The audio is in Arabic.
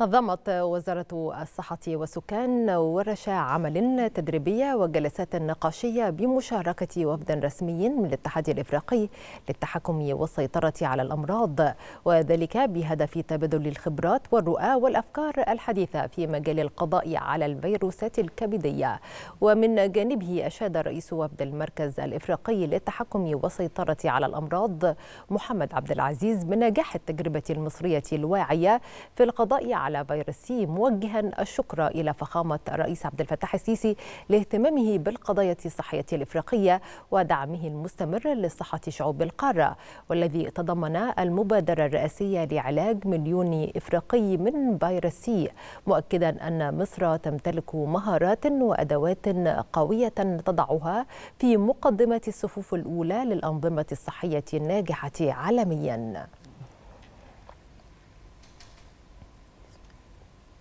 نظمت وزارة الصحة والسكان ورش عمل تدريبية وجلسات نقاشية بمشاركة وفد رسمي من الاتحاد الإفريقي للتحكم والسيطرة على الأمراض وذلك بهدف تبادل الخبرات والرؤى والأفكار الحديثة في مجال القضاء على الفيروسات الكبدية ومن جانبه أشاد رئيس وفد المركز الإفريقي للتحكم والسيطرة على الأمراض محمد عبد العزيز بنجاح التجربة المصرية الواعية في القضاء على فيروس سي موجها الشكر إلى فخامة الرئيس عبد الفتاح السيسي لاهتمامه بالقضايا الصحية الإفريقية ودعمه المستمر لصحة شعوب القارة والذي تضمن المبادرة الرئاسية لعلاج مليون إفريقي من فيروس سي مؤكدا أن مصر تمتلك مهارات وأدوات قوية تضعها في مقدمة الصفوف الأولى للأنظمة الصحية الناجحة عالميا